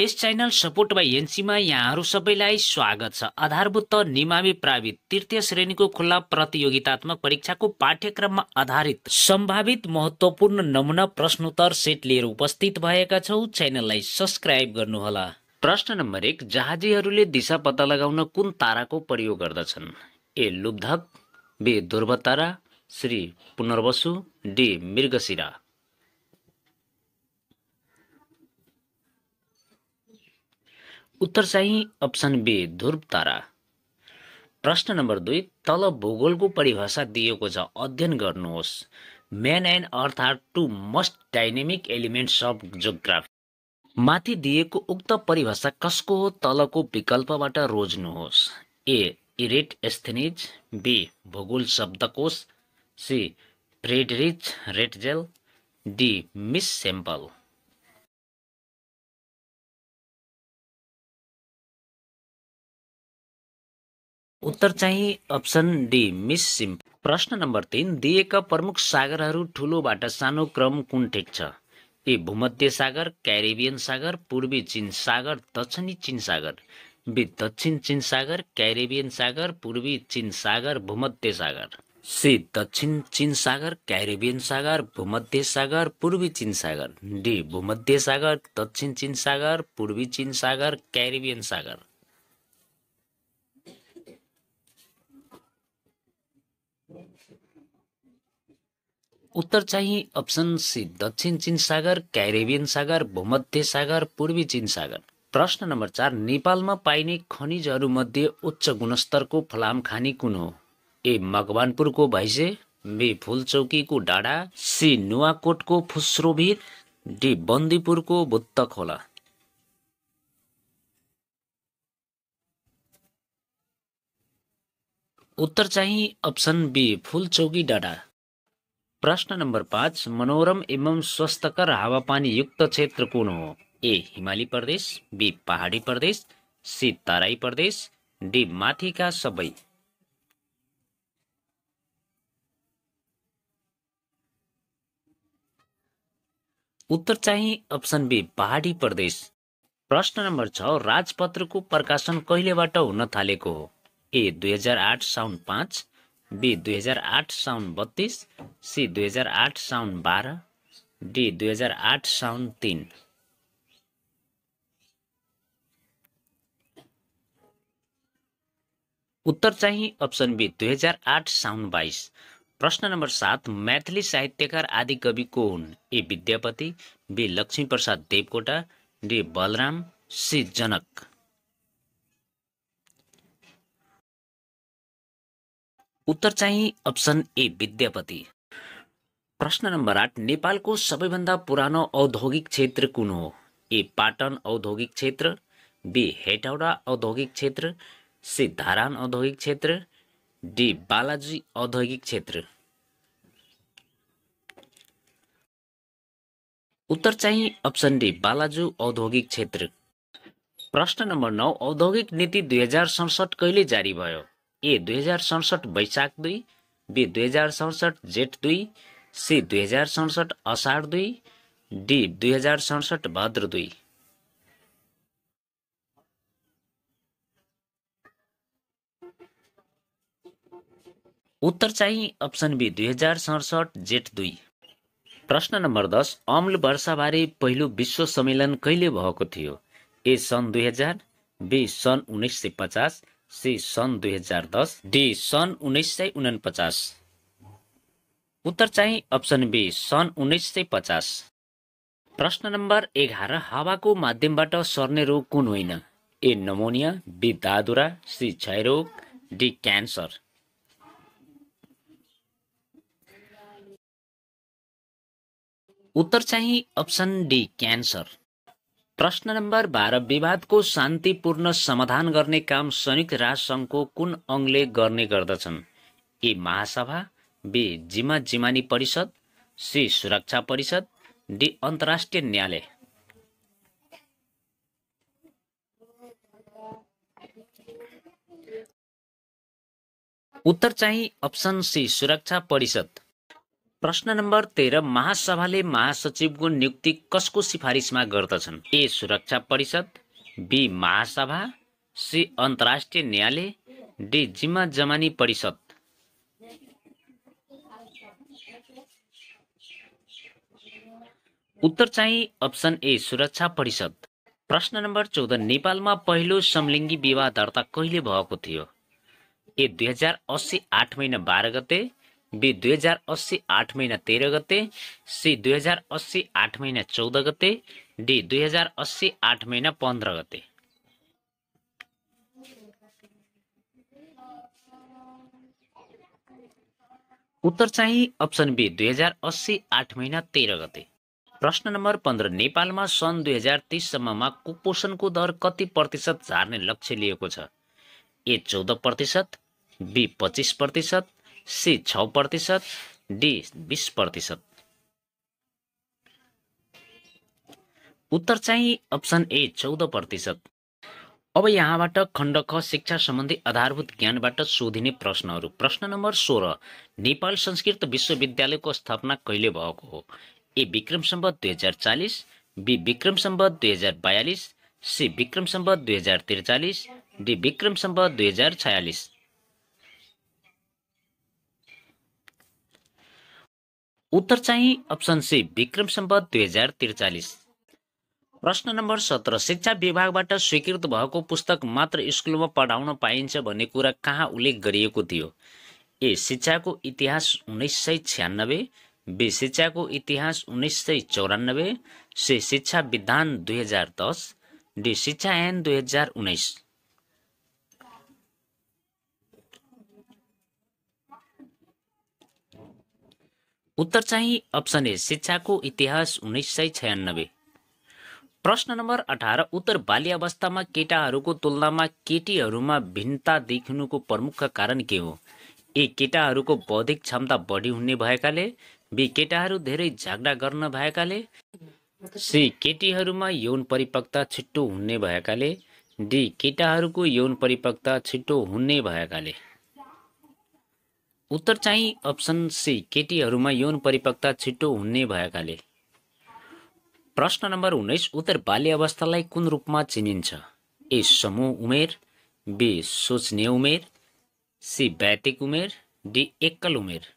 yes channel support by एनसीमा यहाँहरू सबैलाई स्वागत छ आधारभूत निमामी प्रावित तृतीय श्रेणीको खुल्ला प्रतियोगितात्मक परीक्षाको पाठ्यक्रममा आधारित सम्भावित महत्त्वपूर्ण नमुना प्रश्नोत्तर सेट लिएर उपस्थित भएका छौ च्यानललाई सब्सक्राइब गर्नुहोला प्रश्न नम्बर एक जहाजीहरूले दिशा पत्ता लगाउन कुन ताराको प्रयोग गर्दछन् ए लुब्धक बे दुर्वतारा तारा श्री पुनर्वसु डी मृगशिरा उत्तर चाहिँ अप्सन बी ध्रुव तारा प्रश्न नम्बर दुई तल भूगोलको परिभाषा दिएको छ अध्ययन गर्नुहोस् man and earth are two must dynamic elements of geography माथि दिएको उक्त परिभाषा कसको हो तलको विकल्पबाट रोज्नुहोस् ए इरेट एस्थेनिज बी भूगोल शब्दकोश C Friedrich Ratzel D Miss Semple उत्तर चाहिँ अप्सन डी मिस सिम प्रश्न नम्बर तिन दिएका प्रमुख सागरहरू ठुलोबाट सानो क्रम कुन ठिक छ ए भूमध्य सागर क्यारेबियन सागर पूर्वी चिन सागर दक्षिणी चिन सागर बी दक्षिण चिन सागर क्यारेबियन सागर पूर्वी चिन सागर भूमध्य सागर सी दक्षिण चिन सागर क्यारेबियन सागर भूमध्य सागर पूर्वी चिन सागर डी भूमध्य सागर दक्षिण चिन सागर पूर्वी चिन सागर क्यारेबियन सागर उत्तर चाहिँ अप्सन सी दक्षिण चिन सागर क्यारेबियन सागर भूमध्य सागर पूर्वी चिन सागर प्रश्न नम्बर चार नेपालमा पाइने मध्ये उच्च गुणस्तरको फलाम खानी कुन हो ए मकवानपुरको भैँसे बी फुलचौकीको डाँडा सी नुवाकोटको फुस्रोभिर डी बन्दीपुरको भुत्त खोला उत्तर चाहिँ अप्सन बी फुलचौकी डाँडा प्रश्न नम्बर पाँच मनोरम एवं स्वस्थकर हावापानी युक्त क्षेत्र कुन हो ए हिमाली प्रदेश बी पहाडी प्रदेश सी तराई प्रदेश डी माथिका सबै उत्तर चाहिँ अप्सन बी पहाडी प्रदेश प्रश्न नम्बर छ राजपत्रको प्रकाशन कहिलेबाट हुन थालेको हो ए दुई हजार आठ साउन पाँच बी दुई हजार आठ साउन बत्तिस सी दुई हजार आठ साउन बाह्र डी दुई हजार आठ साउन तिन उत्तर चाहिँ अप्सन बी दुई हजार आठ साउन बाइस प्रश्न नम्बर सात मैथिली साहित्यकार आदि कवि को हुन् A Vidyapati B Laxmi Prasad Devkota D Balram C Janak उत्तर चाहिँ अप्सन ए विद्यापति प्रश्न नम्बर आठ नेपालको सबैभन्दा पुरानो औद्योगिक क्षेत्र कुन हो ए पाटन औद्योगिक क्षेत्र बी हेटौडा औद्योगिक क्षेत्र सी धारान औद्योगिक क्षेत्र डी बालाजी औद्योगिक क्षेत्र उत्तर चाहिँ अप्सन डी बालाजु औद्योगिक क्षेत्र प्रश्न नम्बर नौ औद्योगिक नीति दुई हजार सडसठ कहिले जारी भयो ए दुई हजार सडसठ वैशाख दुई बी दुई हजार सडसठ जेठ दुई सी दुई हजार सडसठ असार दुई डी दुई हजार सडसठ भद्र दुई उत्तर चाहिँ अप्सन बी दुई हजार सडसठ जेठ दुई प्रश्न नम्बर दस अम्ल वर्षाबारे पहिलो विश्व सम्मेलन कहिले भएको थियो ए सन् दुई हजार बी सन् उन्नाइस सय पचास सी सन् दुई हजार दस डी सन् उन्नाइस सय उत्तर चाहिँ अप्सन बी सन् उन्नाइस सय पचास प्रश्न नम्बर एघार हावाको माध्यमबाट सर्ने रोग कुन होइन ए नमोनिया बी दादुरा सी क्षयरोग डी क्यान्सर उत्तर चाहिँ अप्सन डी क्यान्सर प्रश्न नम्बर बाह्र विवादको शान्तिपूर्ण समाधान गर्ने काम संयुक्त राष्ट्रसङ्घको कुन अङ्गले गर्ने गर्दछन् ए महासभा बी जिमा जिमानी परिषद सी सुरक्षा परिषद डी अन्तर्राष्ट्रिय न्यायालय उत्तर चाहिँ अप्सन सी सुरक्षा परिषद प्रश्न नम्बर तेह्र महासभाले महासचिवको नियुक्ति कसको सिफारिसमा गर्दछन् ए सुरक्षा परिषद बी महासभा सी अन्तर्राष्ट्रिय न्यायालय डी जिम्मा जमानी परिषद उत्तर चाहिँ अप्सन ए सुरक्षा परिषद प्रश्न नम्बर चौध नेपालमा पहिलो समलिङ्गी विवाह दर्ता कहिले भएको थियो ए दुई हजार अस्सी आठ महिना बाह्र गते बी दुई हजार अस्सी आठ महिना तेह्र गते सी दुई हजार अस्सी आठ महिना चौध गते डी दुई हजार अस्सी आठ महिना पन्ध्र गते उत्तर चाहिँ अप्सन बी दुई हजार अस्सी आठ महिना तेह्र गते प्रश्न नम्बर पन्ध्र नेपालमा सन् दुई हजार तिससम्ममा कुपोषणको दर कति प्रतिशत झार्ने लक्ष्य लिएको छ ए चौध प्रतिशत बी पच्चिस प्रतिशत सी छ प्रतिशत डी बिस प्रतिशत उत्तर चाहिँ अप्सन ए चौध प्रतिशत अब यहाँबाट खण्ड ख शिक्षा सम्बन्धी आधारभूत ज्ञानबाट सोधिने प्रश्नहरू प्रश्न नम्बर सोह्र नेपाल संस्कृत विश्वविद्यालयको स्थापना कहिले भएको हो ए विक्रम सम्बत दुई हजार चालिस बी विक्रम सम्बत दुई हजार बयालिस सी विक्रम सम्बत दुई हजार त्रिचालिस डी विक्रम सम्बत दुई हजार छयालिस उत्तर चाहिँ अप्सन सी विक्रम सम्पद दुई हजार त्रिचालिस प्रश्न नम्बर सत्र शिक्षा विभागबाट स्वीकृत भएको पुस्तक मात्र स्कुलमा पढाउन पाइन्छ भन्ने कुरा कहाँ उल्लेख गरिएको थियो ए शिक्षाको इतिहास उन्नाइस सय छ्यानब्बे बी शिक्षाको इतिहास उन्नाइस सय चौरानब्बे सी शिक्षा विधान दुई हजार दस डी शिक्षा एन दुई हजार उन्नाइस उत्तर चाहिँ अप्सन ए शिक्षाको इतिहास उन्नाइस सय छयानब्बे प्रश्न नम्बर अठार उत्तर बाल्यावस्थामा केटाहरूको तुलनामा केटीहरूमा भिन्नता देखिनुको प्रमुख कारण के हो ए केटाहरूको बौद्धिक क्षमता बढी हुने भएकाले बी केटाहरू धेरै झगडा गर्न भएकाले सी केटीहरूमा यौन परिपक्वता छिट्टो हुने भएकाले डी केटाहरूको यौन परिपक्वता छिट्टो हुने भएकाले उत्तर चाहिँ अप्सन सी केटीहरूमा यौन परिपक्वता छिटो हुने भएकाले प्रश्न नम्बर उन्नाइस उत्तर बाल्य अवस्थालाई कुन रूपमा चिनिन्छ ए समूह उमेर बी सोच्ने उमेर सी व्यतिक उमेर डी एकल उमेर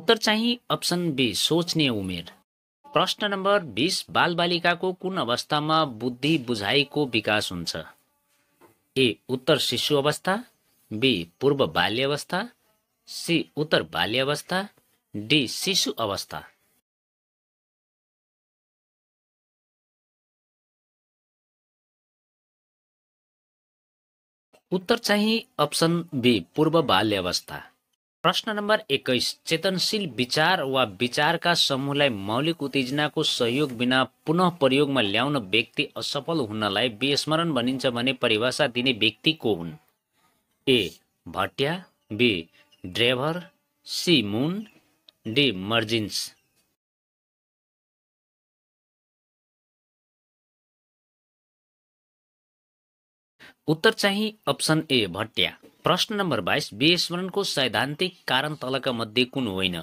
उत्तर चाहिँ अप्सन बी सोच्ने उमेर प्रश्न नम्बर बिस बालबालिकाको कुन अवस्थामा बुद्धि बुझाइको विकास हुन्छ ए उत्तर शिशु अवस्था बी पूर्व बाल्यावस्था सी उत्तर बाल्यावस्था डी शिशु अवस्था उत्तर चाहिँ अप्सन बी पूर्व बाल्यावस्था प्रश्न नम्बर एक्काइस चेतनशील विचार वा विचारका समूहलाई मौलिक उत्तेजनाको सहयोग बिना पुनः प्रयोगमा ल्याउन व्यक्ति असफल हुनलाई विस्मरण भनिन्छ भने परिभाषा दिने व्यक्ति को हुन् ए भट्टिया बी ड्रेभर सी मुन डी मर्जिन्स उत्तर चाहिँ अप्सन ए भट्टिया प्रश्न नम्बर बाइस विस्मरणको सैद्धान्तिक कारण तलका मध्ये कुन होइन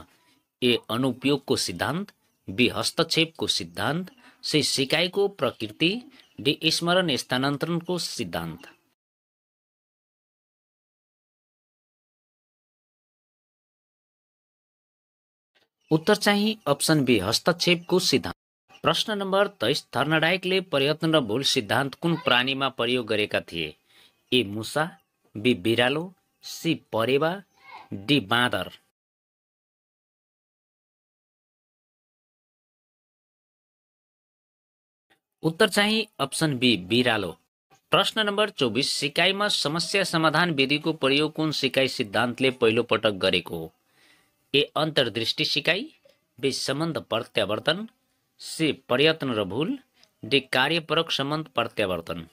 ए अनुपयोगको सिद्धान्त बी हस्तक्षेपको सिद्धान्त सी सिकाइको प्रकृति डी स्मरण स्थानान्तरणको सिद्धान्त उत्तर चाहिँ अप्सन बी हस्तक्षेपको सिद्धान्त प्रश्न नम्बर तेइस थर्नाडाइकले प्रयत्न र भूल सिद्धान्त कुन प्राणीमा प्रयोग गरेका थिए ए मुसा बी बिरालो सी परेवा डी बाँदर उत्तर चाहिँ अप्सन बी बिरालो प्रश्न नम्बर चौबिस सिकाइमा समस्या समाधान विधिको प्रयोग कुन सिकाइ सिद्धान्तले पटक गरेको हो ए अन्तर्दृष्टि सिकाइ बी सम्बन्ध प्रत्यावर्तन सी प्रयत्न र भूल डी कार्यपरक सम्बन्ध प्रत्यावर्तन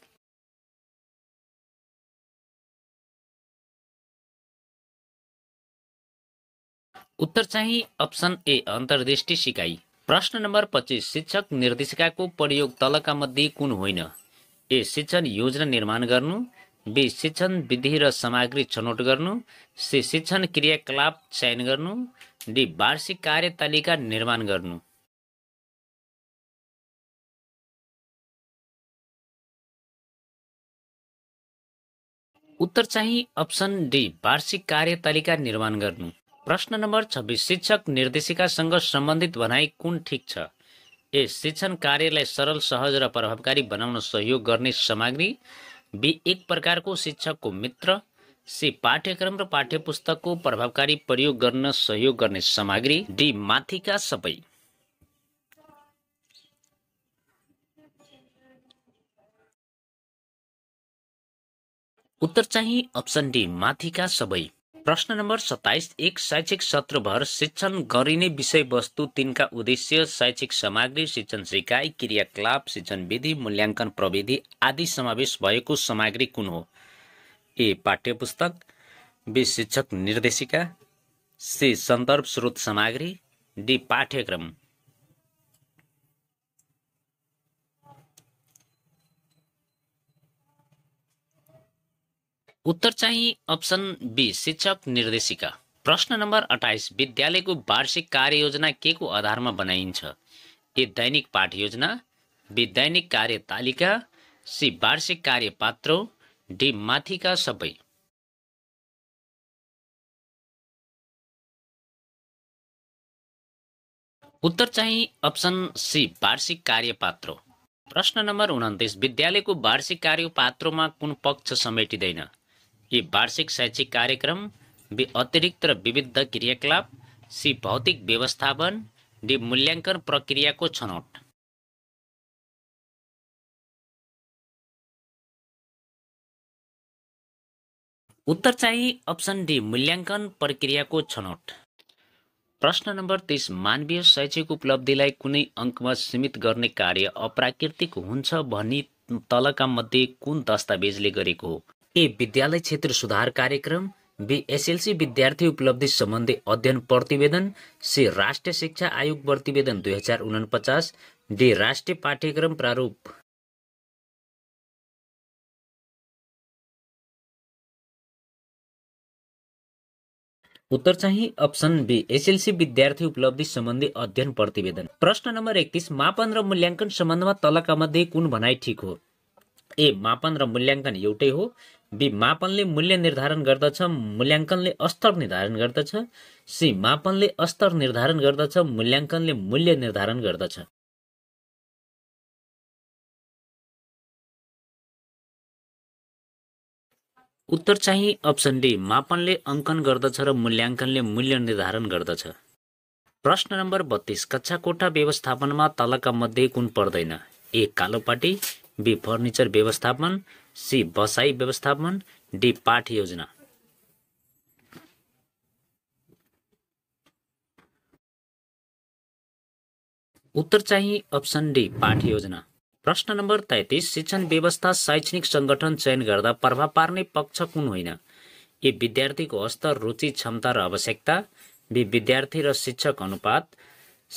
उत्तर चाहिँ अप्सन ए अन्तर्दृष्टि सिकाइ प्रश्न नम्बर पच्चिस शिक्षक निर्देशिकाको प्रयोग तलका मध्ये कुन होइन ए शिक्षण योजना निर्माण गर्नु बी शिक्षण विधि र सामग्री छनौट गर्नु सी शिक्षण क्रियाकलाप चयन गर्नु डी वार्षिक कार्यतालिका निर्माण गर्नु उत्तर चाहिँ अप्सन डी वार्षिक कार्यतालिका निर्माण गर्नु प्रश्न नम्बर छब्बिस शिक्षक निर्देशिकासँग सम्बन्धित भनाइ कुन ठिक छ ए शिक्षण कार्यलाई सरल सहज र प्रभावकारी बनाउन सहयोग गर्ने सामग्री बी एक प्रकारको शिक्षकको मित्र सी पाठ्यक्रम र पाठ्य पुस्तकको प्रभावकारी प्रयोग गर्न सहयोग गर्ने सामग्री डी माथिका सबै उत्तर चाहिँ अप्सन डी माथिका सबै प्रश्न नम्बर सत्ताइस एक शैक्षिक सत्रभर शिक्षण गरिने विषयवस्तु तिनका उद्देश्य शैक्षिक सामग्री शिक्षण सिकाइ क्रियाकलाप शिक्षण विधि मूल्याङ्कन प्रविधि आदि समावेश भएको सामग्री कुन हो ए पाठ्य पुस्तक बी शिक्षक निर्देशिका सी सन्दर्भ स्रोत सामग्री डी पाठ्यक्रम उत्तर चाहिँ अप्सन बी शिक्षक निर्देशिका प्रश्न नम्बर अठाइस विद्यालयको वार्षिक कार्ययोजना के को आधारमा बनाइन्छ ए दैनिक पाठ योजना बी दैनिक कार्यतालिका सी वार्षिक कार्य कार्यपात्र डी माथिका सबै उत्तर चाहिँ अप्सन सी वार्षिक कार्य पात्र प्रश्न नम्बर उन्तिस विद्यालयको वार्षिक कार्य पात्रमा कुन पक्ष समेटिँदैन यी वार्षिक शैक्षिक कार्यक्रम बी अतिरिक्त र विविध क्रियाकलाप सी भौतिक व्यवस्थापन डी मूल्याङ्कन प्रक्रियाको छनौट उत्तर चाहिँ अप्सन डी मूल्याङ्कन प्रक्रियाको छनौट प्रश्न नम्बर तिस मानवीय शैक्षिक उपलब्धिलाई कुनै अङ्कमा सीमित गर्ने कार्य अप्राकृतिक हुन्छ भनी तलका मध्ये कुन दस्तावेजले गरेको हो ए विद्यालय क्षेत्र सुधार कार्यक्रम बी एसएलसी विद्यार्थी उपलब्धि सम्बन्धी अध्ययन प्रतिवेदन सी राष्ट्रिय शिक्षा आयोग प्रतिवेदन दुई हजार उनपचास डी राष्ट्रिय पाठ्यक्रम प्रारूप उत्तर चाहिँ अप्सन बी एसएलसी विद्यार्थी उपलब्धि सम्बन्धी अध्ययन प्रतिवेदन प्रश्न नम्बर एकतिस मापन र मूल्याङ्कन सम्बन्धमा तलका मध्ये कुन भनाइ ठिक हो ए मापन र मूल्याङ्कन एउटै हो बी मापनले मूल्य निर्धारण गर्दछ मूल्याङ्कनले अस्तर निर्धारण गर्दछ सी मापनले अस्तर निर्धारण गर्दछ मूल्याङ्कनले मूल्य निर्धारण गर्दछ उत्तर चाहिँ अप्सन डी मापनले अङ्कन गर्दछ र मूल्याङ्कनले मूल्य निर्धारण गर्दछ प्रश्न नम्बर बत्तिस कक्षा कोठा व्यवस्थापनमा तलका मध्ये कुन पर्दैन ए कालोपाटी बी फर्निचर व्यवस्थापन सी बसाइ व्यवस्थापन डी पाठ योजना उत्तर चाहिँ अप्सन डी पाठ योजना प्रश्न नम्बर तैतिस शिक्षण व्यवस्था शैक्षणिक सङ्गठन चयन गर्दा प्रभाव पार्ने पक्ष कुन होइन ए विद्यार्थीको हस्त रुचि क्षमता र आवश्यकता बी विद्यार्थी र शिक्षक अनुपात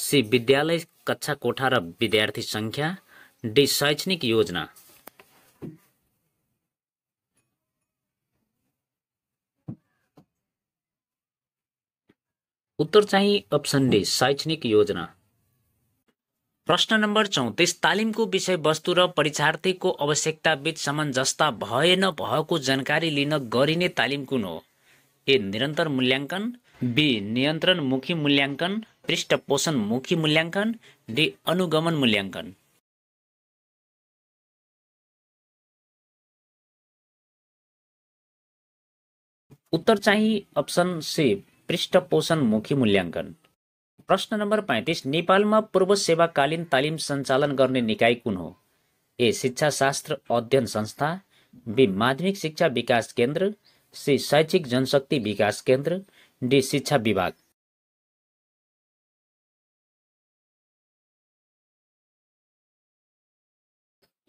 सी विद्यालय कक्षा कोठा र विद्यार्थी सङ्ख्या डी शैक्षणिक योजना उत्तर चाहिँ अप्सन डी शैक्षणिक योजना प्रश्न नम्बर चौतिस तालिमको विषयवस्तु र परीक्षार्थीको आवश्यकता बीच सामञ्जस्ता भए नभएको जानकारी लिन गरिने तालिम कुन हो ए निरन्तर मूल्याङ्कन बी नियन्त्रणमुखी मूल्याङ्कन पृष्ठ पोषणमुखी मूल्याङ्कन डी अनुगमन मूल्याङ्कन उत्तर चाहिँ अप्सन सी पृष्ठ मुखी मूल्याङ्कन प्रश्न नम्बर पैँतिस नेपालमा पूर्व सेवाकालीन तालिम सञ्चालन गर्ने निकाय कुन हो ए शिक्षा शास्त्र अध्ययन संस्था बी माध्यमिक शिक्षा विकास केन्द्र सी शैक्षिक जनशक्ति विकास केन्द्र डी शिक्षा विभाग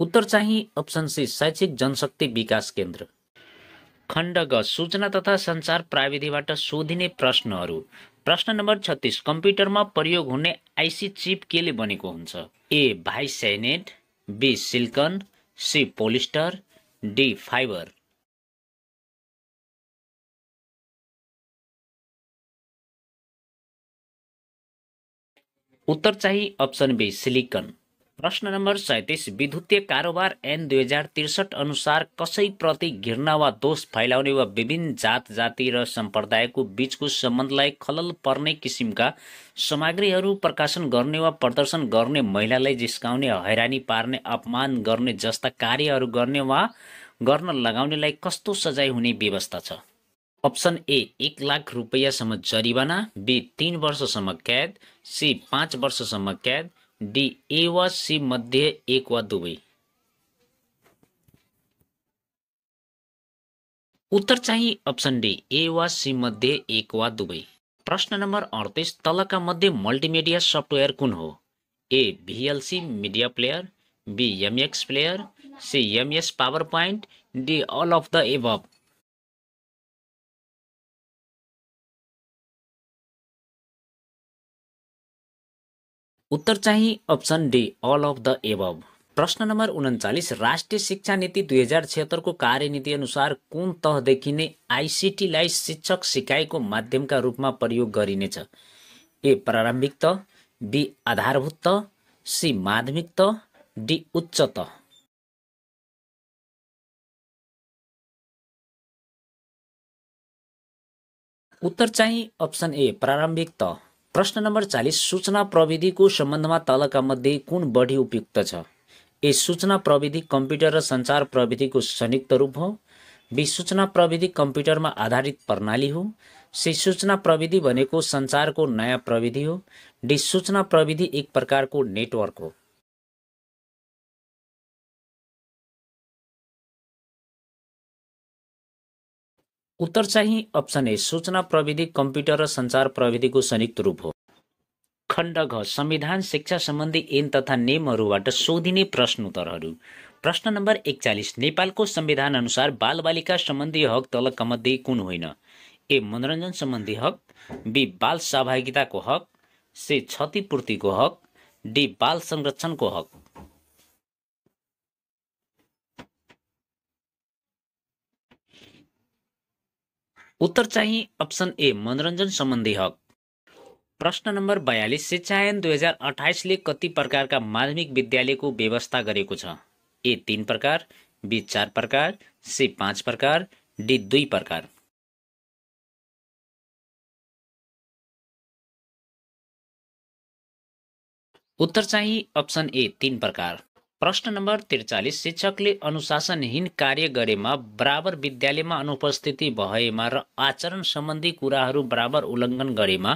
उत्तर चाहिँ अप्सन सी शैक्षिक जनशक्ति विकास केन्द्र खण्ड ग सूचना तथा सञ्चार प्राविधिबाट सोधिने प्रश्नहरू प्रश्न नम्बर छत्तिस कम्प्युटरमा प्रयोग हुने आइसी चिप केले बनेको हुन्छ ए सेनेट B silicon C polyester D fibre उत्तर चाहिँ अप्सन बी सिलिकन प्रश्न नम्बर सैतिस विद्युतीय कारोबार एन दुई हजार त्रिसठ अनुसार कसैप्रति घृणा वा दोष फैलाउने वा विभिन्न जात जाति र सम्प्रदायको बिचको सम्बन्धलाई खलल पर्ने किसिमका सामग्रीहरू प्रकाशन गर्ने वा प्रदर्शन गर्ने महिलालाई जिस्काउने हैरानी पार्ने अपमान गर्ने जस्ता कार्यहरू गर्ने वा गर्न लगाउनेलाई कस्तो सजाय हुने व्यवस्था छ अप्सन ए एक लाख रुपियाँसम्म जरिवाना बी तिन वर्षसम्म क्याद सी पाँच वर्षसम्म क्याद डी ए वा सी मध्य एक वा दुबई उत्तर चाहिए अप्सन डी ए वा सी मध्ये एक वा दुबई प्रश्न नंबर अड़तीस तल का मध्य मल्टीमीडिया सफ्टवेयर कौन हो A VLC media player B MX player C MS PowerPoint D all of the above उत्तर चाहिँ option D all of the above प्रश्न नम्बर उन्चालिस राष्ट्रिय शिक्षा नीति दुई हजार छिहत्तरको कार्यनीति अनुसार कुन तहदेखि नै आइसिटीलाई शिक्षक सिकाइको माध्यमका रूपमा प्रयोग गरिनेछ ए प्रारम्भिक त बी आधारभूत त सी माध्यमिक त डी उच्च त उत्तर चाहिँ अप्सन ए प्रारम्भिक त प्रश्न नम्बर चालिस सूचना प्रविधिको सम्बन्धमा तलका मध्ये कुन बढी उपयुक्त छ ए सूचना प्रविधि कम्प्युटर र सञ्चार प्रविधिको संयुक्त रूप हो बी सूचना प्रविधि कम्प्युटरमा आधारित प्रणाली हो सी सूचना प्रविधि भनेको सञ्चारको नयाँ प्रविधि हो डी सूचना प्रविधि एक प्रकारको नेटवर्क हो उत्तर चाहिँ अप्सन ए सूचना प्रविधि कम्प्युटर र सञ्चार प्रविधिको संयुक्त रूप हो खण्ड घ संविधान शिक्षा सम्बन्धी ऐन तथा नियमहरूबाट सोधिने प्रश्नोत्तरहरू प्रश्न नम्बर एकचालिस नेपालको संविधान अनुसार बालबालिका सम्बन्धी हक तलका मध्ये कुन होइन ए मनोरञ्जन सम्बन्धी हक बी बाल सहभागिताको हक सी क्षतिपूर्तिको हक डी बाल संरक्षणको हक उत्तर चाहिँ अप्सन ए मनोरञ्जन सम्बन्धी हक प्रश्न नम्बर बयालिस शिक्षायन दुई हजार अठाइसले कति प्रकारका माध्यमिक विद्यालयको व्यवस्था गरेको छ ए तिन प्रकार बी चार प्रकार सी पाँच प्रकार डी दुई प्रकार उत्तर चाहिँ अप्सन ए तिन प्रकार प्रश्न नम्बर त्रिचालिस शिक्षकले अनुशासनहीन कार्य गरेमा बराबर विद्यालयमा अनुपस्थिति भएमा र आचरण सम्बन्धी कुराहरू बराबर उल्लङ्घन गरेमा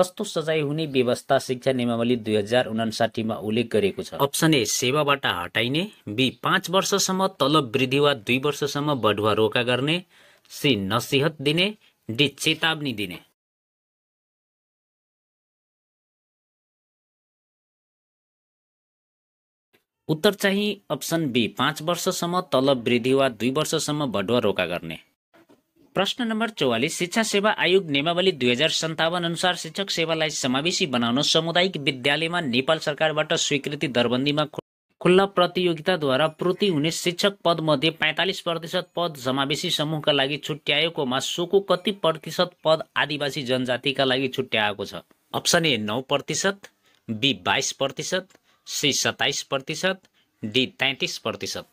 कस्तो सजाय हुने व्यवस्था शिक्षा नियमावली दुई हजार उनासाठीमा उल्लेख गरेको छ अप्सन ए सेवाबाट हटाइने बी पाँच वर्षसम्म तलब वृद्धि वा दुई वर्षसम्म बढुवा रोका गर्ने सी नसिहत दिने डी चेतावनी दिने उत्तर चाहिँ अप्सन बी पाँच वर्षसम्म तलब वृद्धि वा दुई वर्षसम्म बढुवा रोका गर्ने प्रश्न नम्बर चौवालिस शिक्षा सेवा आयोग नियमावली दुई हजार सन्तावन अनुसार शिक्षक सेवालाई समावेशी बनाउन सामुदायिक विद्यालयमा नेपाल सरकारबाट स्वीकृति दरबन्दीमा खुल्ला प्रतियोगिताद्वारा पूर्ति हुने शिक्षक पदमध्ये पैँतालिस प्रतिशत पद समावेशी समूहका लागि छुट्याएकोमा सोको कति प्रतिशत पद आदिवासी जनजातिका लागि छुट्याएको छ अप्सन ए नौ प्रतिशत बी बाइस प्रतिशत सी सत्ताइस प्रतिशत डी तैतिस प्रतिशत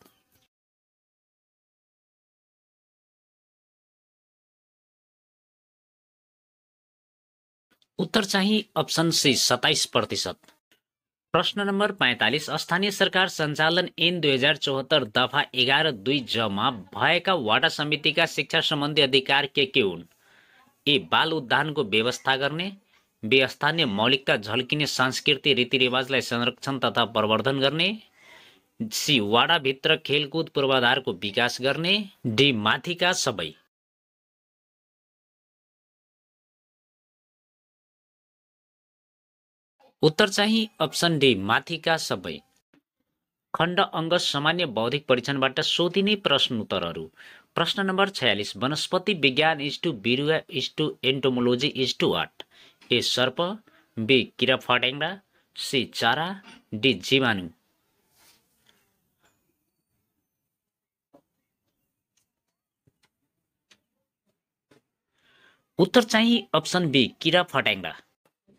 उत्तर चाहिँ अप्सन सी सत्ताइस प्रतिशत प्रश्न नम्बर पैँतालिस स्थानीय सरकार सञ्चालन एन दुई हजार चौहत्तर दफा एघार दुई जमा भएका वाटा समितिका शिक्षा सम्बन्धी अधिकार के के हुन् ए बाल उद्यानको व्यवस्था गर्ने बेस्थानीय मौलिकता झल्किने सांस्कृतिक रीतिरिवाजलाई संरक्षण तथा प्रवर्धन गर्ने सी वाडाभित्र खेलकुद पूर्वाधारको विकास गर्ने डी माथिका सबै उत्तर चाहिँ अप्सन डी माथिका सबै खण्ड अङ्ग सामान्य बौद्धिक परीक्षणबाट सोधिने प्रश्नोत्तरहरू प्रश्न नम्बर छयालिस वनस्पति विज्ञान इज टु बिरुवा is to entomology is to what A सर्प बी किरा फट्याङ्ग्रा सी चरा डी जीवाणु उत्तर चाहिँ अप्सन बी किरा फट्याङ्ग्रा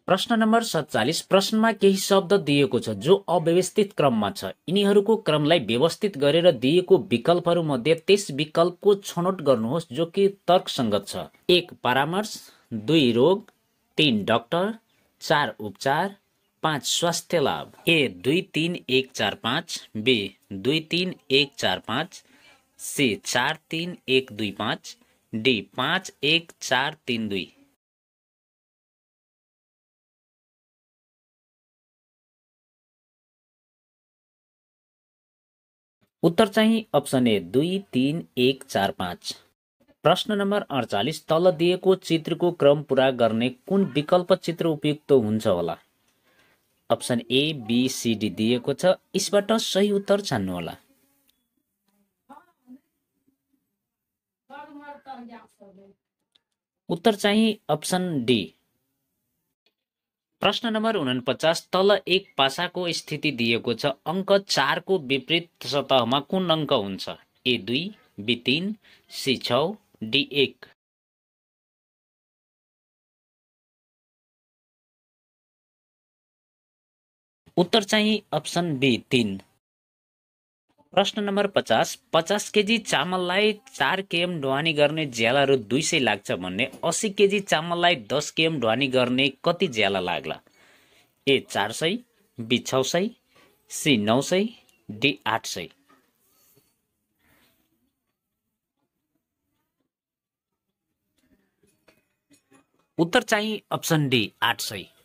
प्रश्न नम्बर सत्तालिस प्रश्नमा केही शब्द दिएको छ जो अव्यवस्थित क्रममा छ यिनीहरूको क्रमलाई व्यवस्थित गरेर दिएको मध्ये त्यस विकल्पको छनौट गर्नुहोस् जो कि तर्कसङ्गत छ एक परामर्श दुई रोग तिन डक्टर चार उपचार पाँच स्वास्थ्य लाभ ए दुई तिन एक चार पाँच बी दुई तिन एक चार पाँच सी चार तिन एक दुई पाँच डी पाँच एक चार तिन दुई उत्तर चाहिँ अप्सन ए दुई तिन एक चार पाँच प्रश्न नम्बर अडचालिस तल दिएको चित्रको क्रम पुरा गर्ने कुन विकल्प चित्र उपयुक्त हुन्छ होला अप्सन ए बी बिसिडी दिएको छ यसबाट सही उत्तर छान्नु होला उत्तर चाहिँ अप्सन डी प्रश्न नम्बर उनपचास तल एक पासाको स्थिति दिएको छ अङ्क चारको विपरीत सतहमा कुन अङ्क हुन्छ ए दुई बी तिन सी छ उत्तर चाहिँ अप्सन बी तिन प्रश्न नम्बर पचास पचास केजी चामललाई चार केएम ढुवानी गर्ने ज्यालाहरू दुई सय लाग्छ भन्ने असी केजी चामललाई दस केएम ढुवानी गर्ने कति ज्याला लाग्ला ए चार सय बी छ सय सी नौ सय डी आठ सय उत्तर चाहिए अप्सन डी आठ सौ